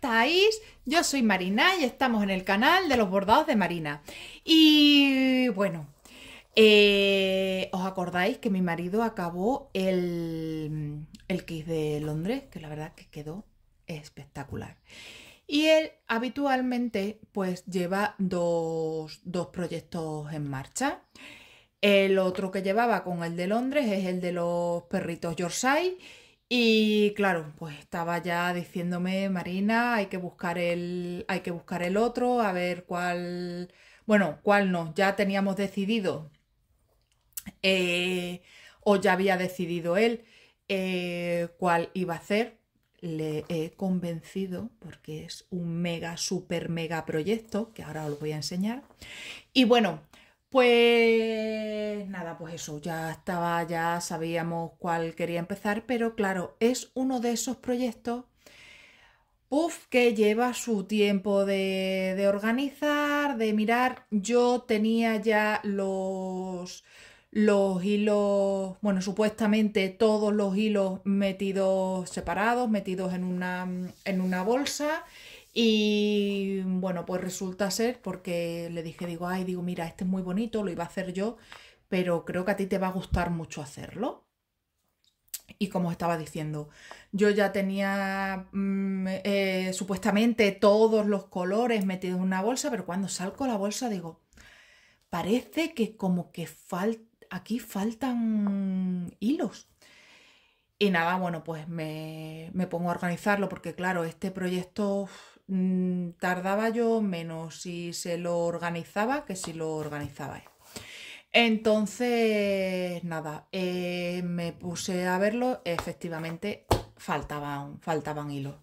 estáis? Yo soy Marina y estamos en el canal de los bordados de Marina. Y bueno, eh, ¿os acordáis que mi marido acabó el, el de Londres? Que la verdad que quedó espectacular. Y él habitualmente pues lleva dos, dos proyectos en marcha. El otro que llevaba con el de Londres es el de los perritos Yorkshire y claro, pues estaba ya diciéndome, Marina, hay que buscar el, hay que buscar el otro, a ver cuál, bueno, cuál no, ya teníamos decidido eh, o ya había decidido él eh, cuál iba a hacer. Le he convencido porque es un mega, super mega proyecto que ahora os lo voy a enseñar. Y bueno, pues nada, pues eso, ya estaba, ya sabíamos cuál quería empezar, pero claro, es uno de esos proyectos, que lleva su tiempo de, de, organizar, de mirar. Yo tenía ya los, los hilos, bueno, supuestamente todos los hilos metidos separados, metidos en en una bolsa. Y bueno, pues resulta ser porque le dije, digo, ay, digo, mira, este es muy bonito, lo iba a hacer yo, pero creo que a ti te va a gustar mucho hacerlo. Y como estaba diciendo, yo ya tenía mm, eh, supuestamente todos los colores metidos en una bolsa, pero cuando salgo la bolsa digo, parece que como que aquí faltan hilos. Y nada, bueno, pues me, me, pongo a organizarlo porque claro, este proyecto Mm, tardaba yo menos si se lo organizaba que si lo organizaba ¿eh? Entonces, nada, eh, me puse a verlo, efectivamente faltaban, faltaban hilos.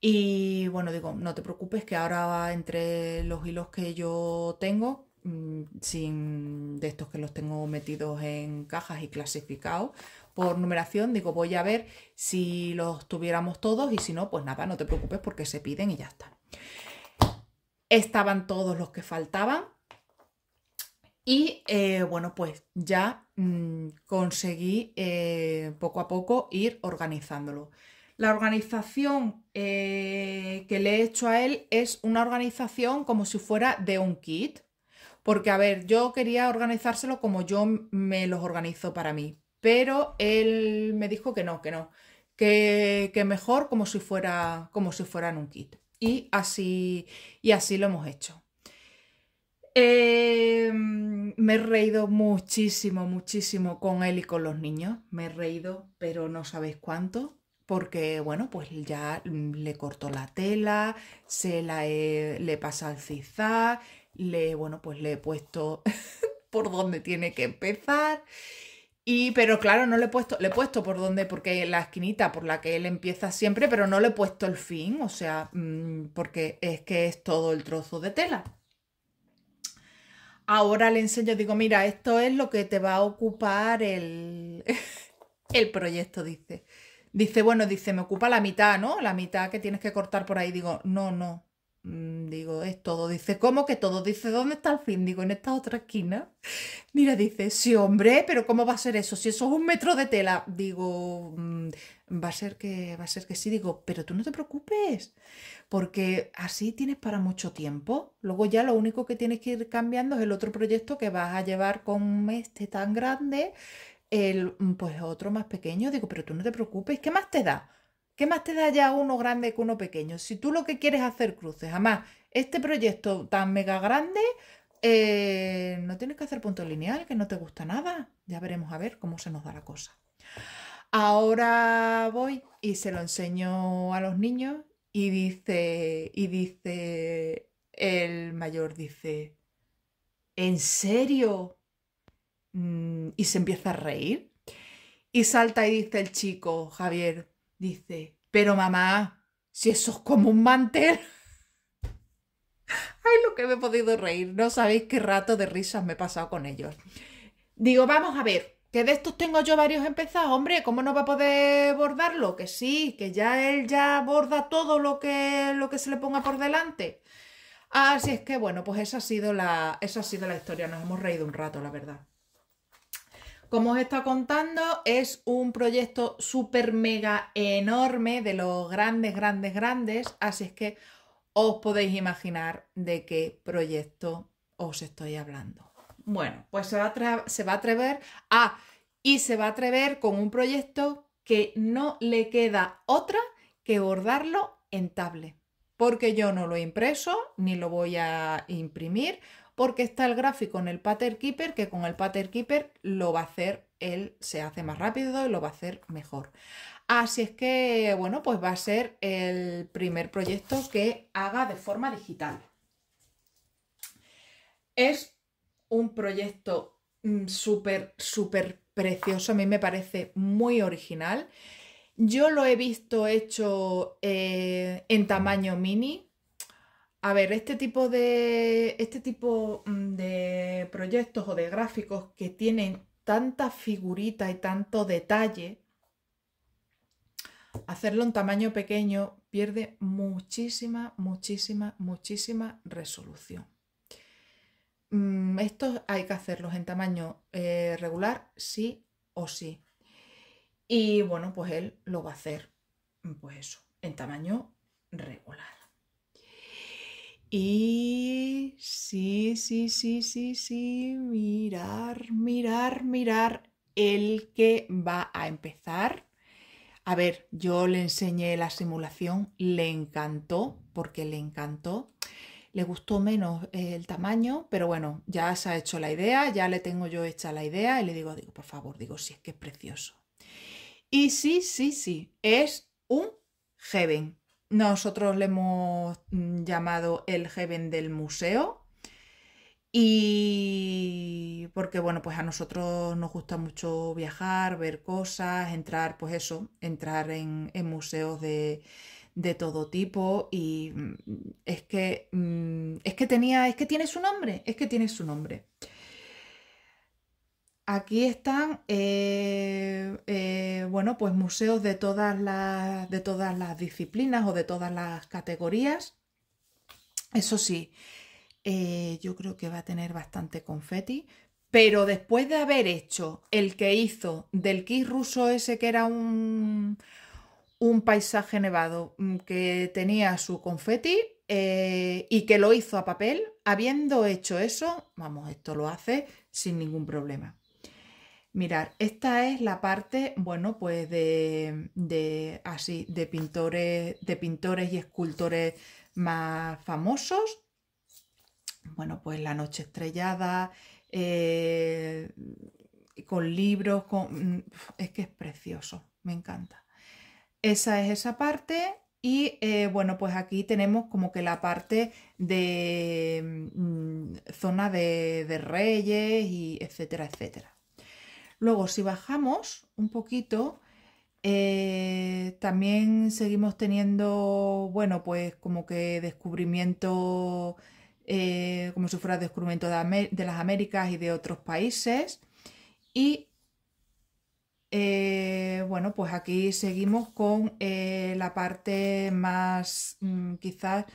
Y bueno, digo, no te preocupes que ahora entre los hilos que yo tengo, mm, sin de estos que los tengo metidos en cajas y clasificados, por numeración, digo, voy a ver si los tuviéramos todos y si no, pues nada, no te preocupes porque se piden y ya está. Estaban todos los que faltaban. Y eh, bueno, pues ya mm, conseguí eh, poco a poco ir organizándolo. La organización eh, que le he hecho a él es una organización como si fuera de un kit, porque, a ver, yo quería organizárselo como yo me los organizo para mí, pero él me dijo que no, que no, que, mejor como si, fuera, como si fueran un kit. Y así, y así lo hemos hecho. Eh, me he reído muchísimo, muchísimo con él y con los niños. Me he reído, pero no sabéis cuánto, porque bueno, pues ya le cortó la tela, se la he, le pasa al le, bueno, pues le he puesto por donde tiene que empezar. Y, pero claro, no le he puesto, le he puesto por donde, porque la esquinita por la que él empieza siempre, pero no le he puesto el fin, o sea, mm, porque es que es todo el trozo de tela. Ahora le enseño, digo, mira, esto es lo que te va a ocupar el, el proyecto, dice. Dice, bueno, dice, me ocupa la mitad, ¿no? La mitad que tienes que cortar por ahí. Digo, no, no, Mm, digo, es todo. Dice, ¿cómo que todo? Dice, ¿dónde está el fin? Digo, en esta otra esquina. Mira, dice, sí, hombre, pero ¿cómo va a ser eso? Si eso es un metro de tela. Digo, mm, va a ser que, va a ser que sí. Digo, pero tú no te preocupes, porque así tienes para mucho tiempo. Luego ya lo único que tienes que ir cambiando es el otro proyecto que vas a llevar con este tan grande, el mm, pues otro más pequeño. Digo, pero tú no te preocupes, ¿qué más te da? ¿Qué más te da ya uno grande que uno pequeño? Si tú lo que quieres es hacer cruces, jamás este proyecto tan mega grande, eh, no tienes que hacer punto lineal, que no te gusta nada. Ya veremos a ver cómo se nos da la cosa. Ahora voy y se lo enseño a los niños y dice, y dice, el mayor dice, ¿en serio? Mm, y se empieza a reír. Y salta y dice el chico, Javier, Dice, pero mamá, si eso es como un mantel. Ay, lo que me he podido reír. No sabéis qué rato de risas me he pasado con ellos. Digo, vamos a ver, que de estos tengo yo varios empezados. Hombre, ¿cómo no va a poder bordarlo? Que sí, que ya él ya borda todo lo que, lo que se le ponga por delante. Así es que, bueno, pues ha, sido la, esa ha sido la historia. Nos hemos reído un rato, la verdad. Como os he estado contando, es un proyecto súper mega enorme de los grandes, grandes, grandes. Así es que os podéis imaginar de qué proyecto os estoy hablando. Bueno, pues se va a, atrever a... Ah, y se va a atrever con un proyecto que no le queda otra que bordarlo en tablet porque yo no lo he impreso ni lo voy a imprimir porque está el gráfico en el pattern keeper que con el pattern keeper lo va a hacer, él se hace más rápido y lo va a hacer mejor. Así es que, bueno, pues va a ser el primer proyecto que haga de forma digital. Es un proyecto mm, súper, súper precioso, a mí me parece muy original. Yo lo he visto hecho eh, en tamaño mini, a ver, este tipo de, este tipo mm, de proyectos o de gráficos que tienen tanta figurita y tanto detalle, hacerlo en tamaño pequeño pierde muchísima, muchísima, muchísima resolución. Mm, estos hay que hacerlos en tamaño eh, regular, sí o sí. Y bueno, pues él lo va a hacer, pues eso, en tamaño regular. Y sí, sí, sí, sí, sí, mirar, mirar, mirar el que va a empezar. A ver, yo le enseñé la simulación, le encantó, porque le encantó. Le gustó menos eh, el tamaño, pero bueno, ya se ha hecho la idea, ya le tengo yo hecha la idea y le digo, digo, por favor, digo, sí, es que es precioso. Y sí, sí, sí, es un heaven. Nosotros le hemos mm, llamado el Heaven del museo. Y porque, bueno, pues a nosotros nos gusta mucho viajar, ver cosas, entrar, pues eso, entrar en, en museos de, de, todo tipo. Y mm, es que, mm, es que tenía, es que tiene su nombre, es que tiene su nombre. Aquí están, eh, eh, bueno, pues museos de todas, las, de todas las disciplinas o de todas las categorías. Eso sí, eh, yo creo que va a tener bastante confeti, pero después de haber hecho el que hizo del kit ruso ese que era un, un paisaje nevado mm, que tenía su confeti y que lo hizo a papel, habiendo hecho eso, vamos, esto lo hace sin ningún problema. Mirar, esta es la parte, bueno, pues de, así, de pintores, de pintores y escultores más famosos. Bueno, pues La Noche Estrellada, eh, con libros, con... es que es precioso, me encanta. Esa es esa parte. Y eh, bueno, pues aquí tenemos como que la parte de mm, zona de, de reyes y etcétera, etcétera. Luego, si bajamos un poquito, eh, también seguimos teniendo, bueno, pues como que descubrimiento, eh, como si fuera descubrimiento de, las Américas y de otros países. Y eh, bueno, pues aquí seguimos con la parte más mm, quizás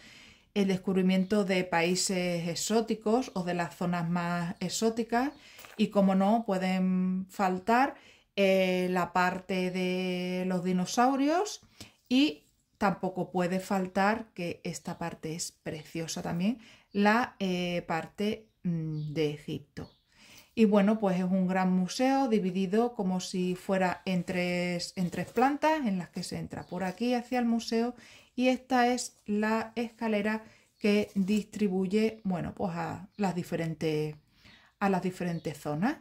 el descubrimiento de países exóticos o de las zonas más exóticas y como no pueden faltar eh, la parte de los dinosaurios y tampoco puede faltar que esta parte es preciosa también, la eh, parte mm, de Egipto. Y bueno, pues es un gran museo dividido como si fuera en tres, en tres plantas en las que se entra por aquí hacia el museo y esta es la escalera que distribuye, bueno, pues a las diferentes a las diferentes zonas.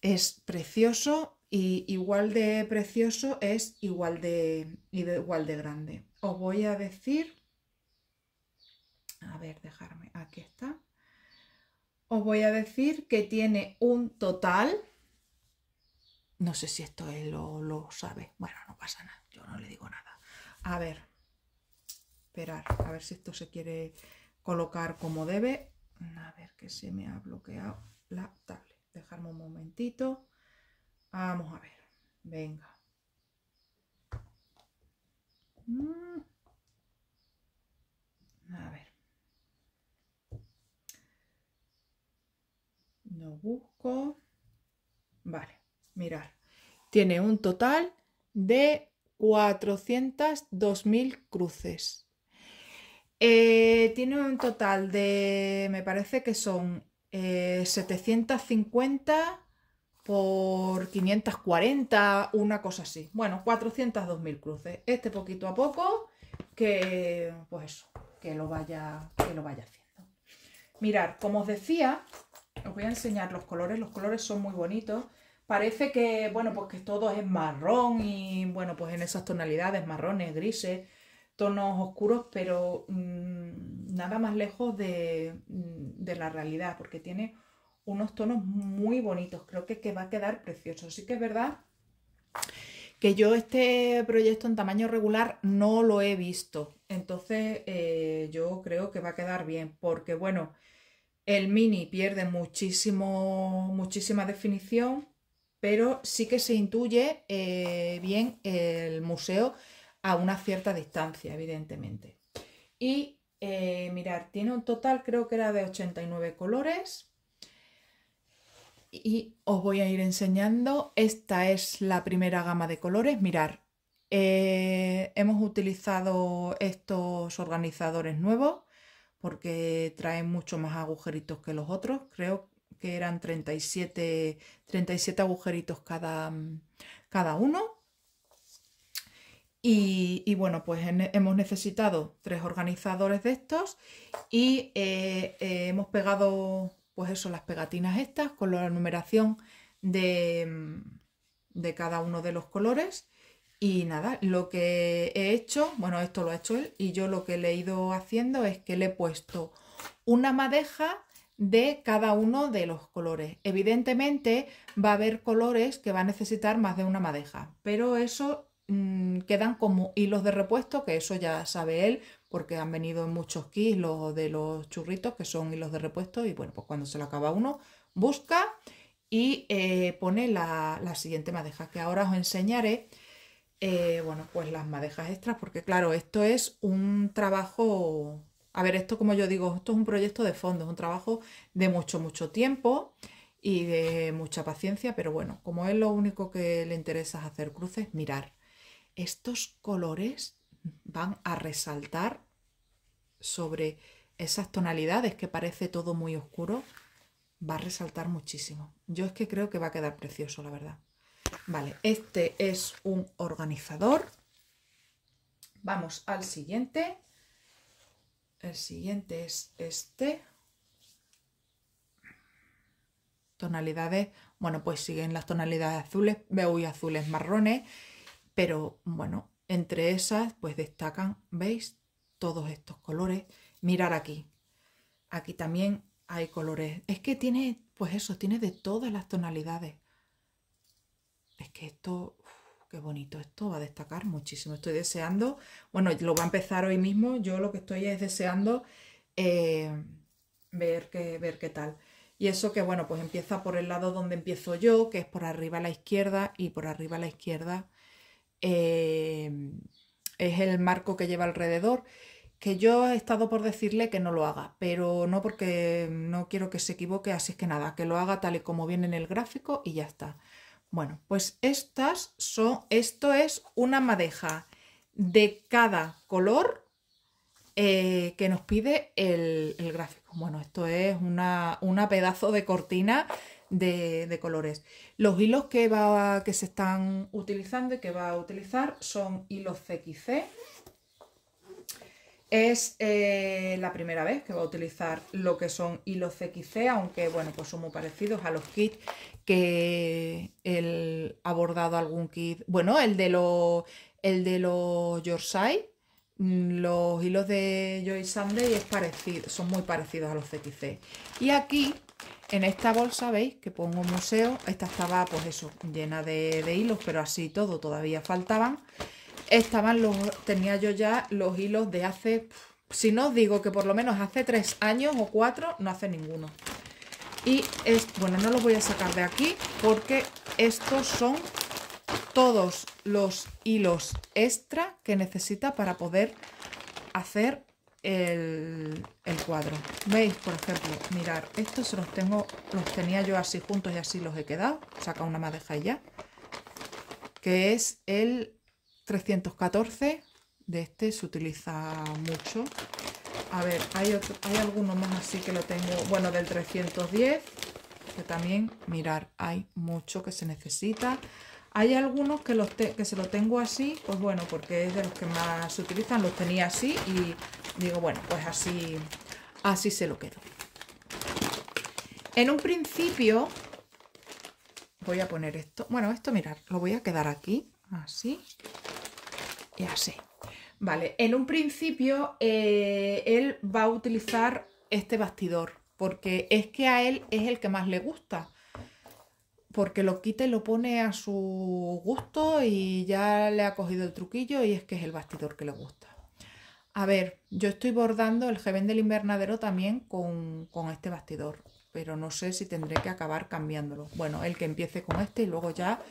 Es precioso y igual de precioso es igual de, igual de grande. Os voy a decir, a ver, dejarme, aquí está. Os voy a decir que tiene un total, no sé si esto lo, lo sabe, bueno, no pasa nada, yo no le digo nada. A ver, esperar, a ver si esto se quiere colocar como debe. A ver que se me ha bloqueado la tablet. Dejarme un momentito. Vamos a ver. Venga. Mm. A ver. No busco. Vale, mirar. Tiene un total de 402.000 cruces. Eh, tiene un total de, me parece que son 750 eh, por 540, una cosa así. Bueno, 402.000 cruces. Este poquito a poco, que pues eso, que lo vaya, que lo vaya haciendo. Mirar, como os decía, os voy a enseñar los colores. Los colores son muy bonitos. Parece que, bueno, pues que todo es marrón y, bueno, pues en esas tonalidades, marrones, grises, tonos oscuros, pero mm, nada más lejos de, mm, de, la realidad, porque tiene unos tonos muy bonitos, creo que, que va a quedar precioso. Sí que es verdad que yo este proyecto en tamaño regular no lo he visto, entonces eh, yo creo que va a quedar bien, porque bueno, el mini pierde muchísimo, muchísima definición, pero sí que se intuye eh, bien el museo a una cierta distancia, evidentemente. Y eh, mirar, tiene un total creo que era de 89 colores. Y os voy a ir enseñando. Esta es la primera gama de colores. Mirar, eh, hemos utilizado estos organizadores nuevos porque traen mucho más agujeritos que los otros. Creo que eran 37, 37 agujeritos cada, cada uno. Y, bueno, pues hemos necesitado tres organizadores de estos y eh, eh, hemos pegado, pues eso, las pegatinas estas con la numeración de, de cada uno de los colores. Y nada, lo que he hecho, bueno, esto lo ha hecho él, y yo lo que le he ido haciendo es que le he puesto una madeja de cada uno de los colores. Evidentemente va a haber colores que va a necesitar más de una madeja, pero eso Mm, quedan como hilos de repuesto, que eso ya sabe él, porque han venido en muchos kits los de los churritos, que son hilos de repuesto, y bueno, pues cuando se lo acaba uno, busca y eh, pone la, siguiente madeja, que ahora os enseñaré, eh, bueno, pues las madejas extras, porque claro, esto es un trabajo, a ver, esto como yo digo, esto es un proyecto de fondo, es un trabajo de mucho, mucho tiempo, y de mucha paciencia, pero bueno, como es lo único que le interesa hacer cruces, mirar estos colores van a resaltar sobre esas tonalidades que parece todo muy oscuro, va a resaltar muchísimo. Yo es que creo que va a quedar precioso, la verdad. Vale, este es un organizador. Vamos al siguiente. El siguiente es este. Tonalidades, bueno, pues siguen las tonalidades azules, veo azules marrones pero bueno, entre esas pues destacan, ¿veis? Todos estos colores. Mirar aquí. Aquí también hay colores. Es que tiene, pues eso, tiene de todas las tonalidades. Es que esto, qué bonito, esto va a destacar muchísimo. Estoy deseando, bueno, lo va a empezar hoy mismo. Yo lo que estoy es deseando eh, ver, qué, ver qué tal. Y eso que, bueno, pues empieza por el lado donde empiezo yo, que es por arriba a la izquierda, y por arriba a la izquierda Em, es el marco que lleva alrededor, que yo he estado por decirle que no lo haga, pero no porque no quiero que se equivoque, así que nada, que lo haga tal y como viene en el gráfico y ya está. Bueno, pues estas son, esto es una madeja de cada color eh, que nos pide el, gráfico. Bueno, esto es una pedazo de cortina de, colores. Los hilos que, va, que se están utilizando y que va a utilizar son hilos CXC. Es eh, la primera vez que va a utilizar lo que son hilos CXC, aunque bueno, pues son muy parecidos a los kits que el ha abordado algún kit. Bueno, el de los el de los Yorkshire, mm, los hilos de Joy Sunday es parecido, son muy parecidos a los CXC. Y aquí en esta bolsa, veis que pongo museo, esta estaba pues eso, llena de, hilos, pero así todo, todavía faltaban. Estaban los, tenía yo ya los hilos de hace, si no os digo que por lo menos hace tres años o cuatro, no hace ninguno. Y es, bueno, no los voy a sacar de aquí porque estos son todos los hilos extra que necesita para poder hacer el, cuadro. ¿Veis? Por ejemplo, mirar, estos los tengo, los tenía yo así juntos y así los he quedado. Saca una madeja y ya. Que es el 314. De este se utiliza mucho. A ver, hay, otro, hay alguno más así que lo tengo. Bueno, del 310. Que también, mirar, hay mucho que se necesita. Hay algunos que, se lo tengo así, pues bueno, porque es de los que más se utilizan, los tenía así y digo, bueno, pues así, así se lo quedo. En un principio, voy a poner esto, bueno, esto mirad, lo voy a quedar aquí, así y así. Vale, en un principio eh, él va a utilizar este bastidor porque es que a él es el que más le gusta porque lo quita y lo pone a su gusto y ya le ha cogido el truquillo y es que es el bastidor que le gusta. A ver, yo estoy bordando el jebén del invernadero también con, este bastidor, pero no sé si tendré que acabar cambiándolo. Bueno, el que empiece con este y luego ya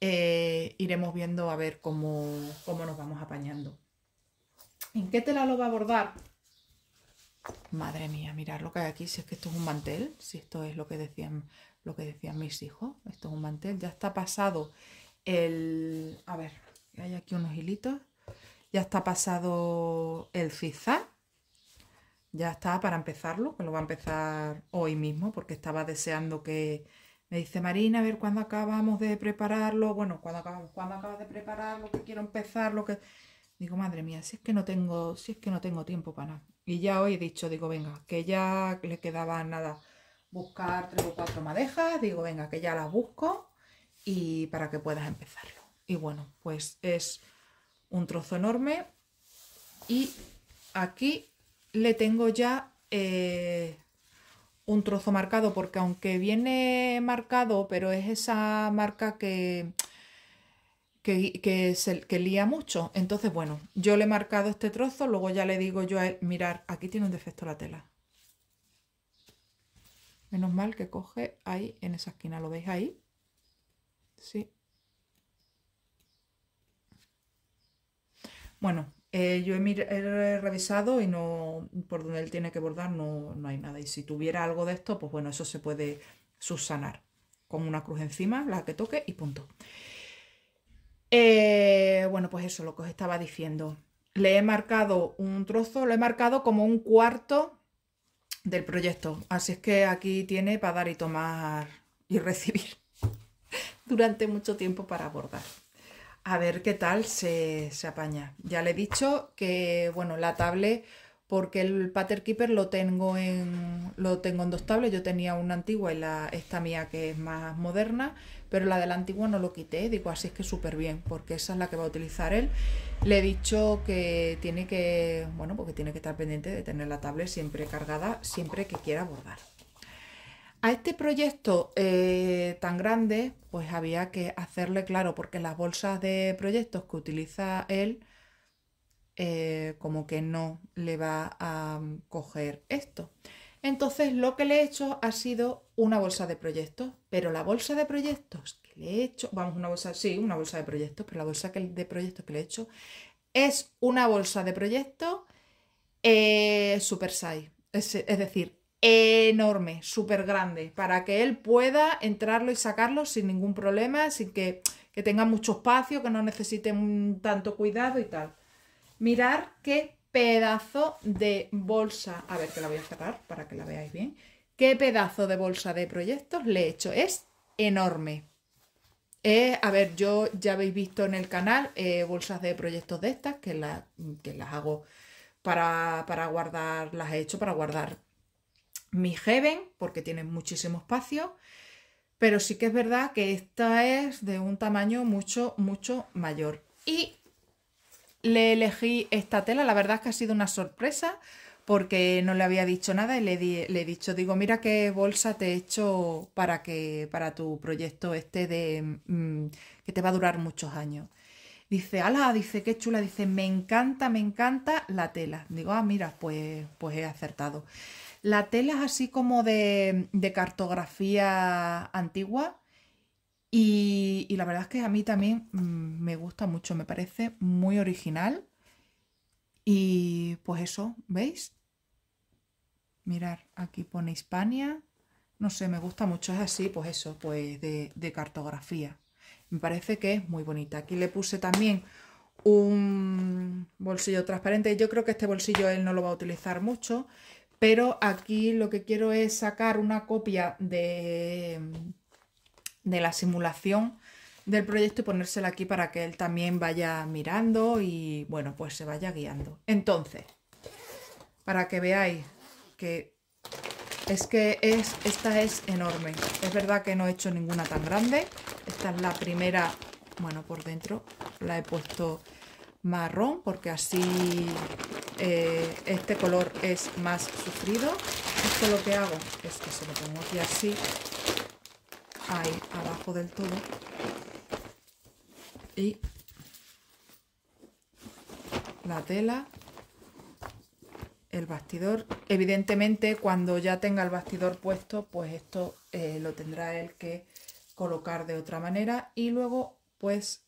eh, iremos viendo a ver cómo, cómo nos vamos apañando. ¿En qué tela lo va a bordar? Madre mía, mirad lo que hay aquí, si es que esto es un mantel, si esto es lo que decían lo que decían mis hijos. Esto es un mantel, ya está pasado el... A ver, hay aquí unos hilitos. Ya está pasado el zigzag. Ya está para empezarlo, que lo va a empezar hoy mismo, porque estaba deseando que... Me dice Marina, a ver cuándo acabamos de prepararlo. Bueno, cuando cuando acabas de prepararlo, que quiero empezar, lo que... Digo, madre mía, si es que no tengo, si es que no tengo tiempo para nada. Y ya hoy he dicho, digo, venga, que ya le quedaba nada buscar tres o cuatro madejas, digo, venga, que ya las busco y para que puedas empezarlo. Y bueno, pues es un trozo enorme y aquí le tengo ya eh, un trozo marcado porque aunque viene marcado, pero es esa marca que, que, lía mucho. Entonces, bueno, yo le he marcado este trozo, luego ya le digo yo a él, mirar, aquí tiene un defecto la tela. Menos mal que coge ahí en esa esquina. ¿Lo veis ahí? Sí. Bueno, eh, yo he, revisado y no por donde él tiene que bordar no, no, hay nada. Y si tuviera algo de esto, pues bueno, eso se puede subsanar con una cruz encima, la que toque y punto. Eh, bueno, pues eso, lo que os estaba diciendo. Le he marcado un trozo, lo he marcado como un cuarto del proyecto. Así es que aquí tiene para dar y tomar y recibir durante mucho tiempo para abordar. A ver qué tal se, se apaña. Ya le he dicho que, bueno, la tablet porque el Pater Keeper lo tengo en lo tengo en dos tablets, yo tenía una antigua y la esta mía que es más moderna, pero la de la antigua no lo quité, digo, así es que súper bien, porque esa es la que va a utilizar él. Le he dicho que tiene que, bueno, porque tiene que estar pendiente de tener la tablet siempre cargada, siempre que quiera bordar. A este proyecto eh, tan grande, pues había que hacerle claro, porque las bolsas de proyectos que utiliza él eh, como que no le va a mm, coger esto. Entonces lo que le he hecho ha sido una bolsa de proyectos, pero la bolsa de proyectos que le he hecho, vamos, una bolsa, sí, una bolsa de proyectos, pero la bolsa de proyectos que le he hecho es una bolsa de proyectos eh, super size, es, decir, enorme, súper grande, para que él pueda entrarlo y sacarlo sin ningún problema, sin que, que tenga mucho espacio, que no necesite tanto cuidado y tal. Mirar qué pedazo de bolsa, a ver que la voy a cerrar para que la veáis bien, qué pedazo de bolsa de proyectos le he hecho, es enorme. Eh, a ver, yo ya habéis visto en el canal eh, bolsas de proyectos de estas que, que las hago para, para, guardar, las he hecho para guardar mi Heaven porque tiene muchísimo espacio, pero sí que es verdad que esta es de un tamaño mucho, mucho mayor. Y le elegí esta tela, la verdad es que ha sido una sorpresa porque no le había dicho nada y le, le he dicho, digo, mira qué bolsa te he hecho para, que, para tu proyecto este de mm, que te va a durar muchos años. Dice, ala, dice, qué chula, dice, me encanta, me encanta la tela. Digo, ah, mira, pues, pues he acertado. La tela es así como de, de cartografía antigua, y, la verdad es que a mí también mm, me gusta mucho, me parece muy original. Y pues eso, ¿veis? Mirar, aquí pone Hispania. No sé, me gusta mucho, es así, pues eso, pues de cartografía. Me parece que es muy bonita. Aquí le puse también un bolsillo transparente. Yo creo que este bolsillo él no lo va a utilizar mucho, pero aquí lo que quiero es sacar una copia de de la simulación del proyecto y ponérsela aquí para que él también vaya mirando y bueno, pues se vaya guiando. Entonces, para que veáis que es que es, esta es enorme. Es verdad que no he hecho ninguna tan grande. Esta es la primera, bueno, por dentro la he puesto marrón porque así eh, este color es más sufrido. Esto lo que hago es que se lo pongo aquí así ahí abajo del todo y la tela el bastidor evidentemente cuando ya tenga el bastidor puesto pues esto eh, lo tendrá él que colocar de otra manera y luego pues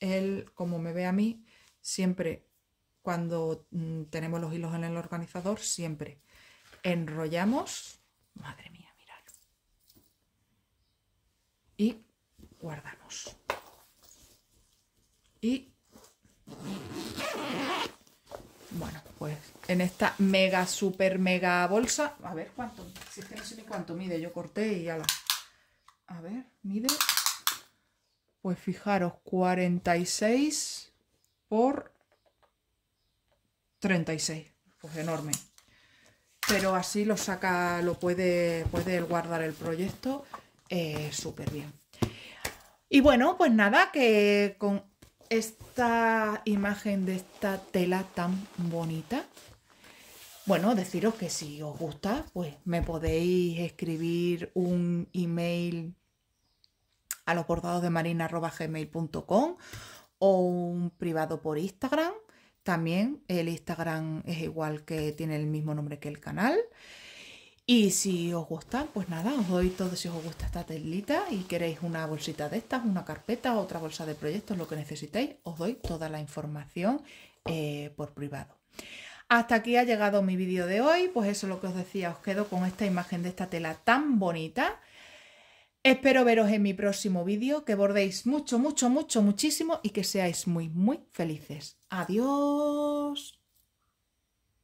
él como me ve a mí siempre cuando mm, tenemos los hilos en el organizador siempre enrollamos madre mía guardamos. Y bueno, pues en esta mega, super, mega bolsa, a ver cuánto, si es que no sé ni cuánto mide, yo corté y ya la... A ver, mide, pues fijaros, 46 por 36, pues enorme. Pero así lo saca, lo puede, puede guardar el proyecto eh, súper bien. Y bueno, pues nada, que con esta imagen de esta tela tan bonita, bueno, deciros que si os gusta, pues me podéis escribir un email a los bordados de marina.gmail.com o un privado por Instagram. También el Instagram es igual que tiene el mismo nombre que el canal. Y si os gustan pues nada, os doy todo si os gusta esta telita y queréis una bolsita de estas, una carpeta, otra bolsa de proyectos, lo que necesitéis, os doy toda la información eh, por privado. Hasta aquí ha llegado mi vídeo de hoy, pues eso es lo que os decía, os quedo con esta imagen de esta tela tan bonita. Espero veros en mi próximo vídeo, que bordéis mucho, mucho, mucho, muchísimo y que seáis muy, muy felices. Adiós.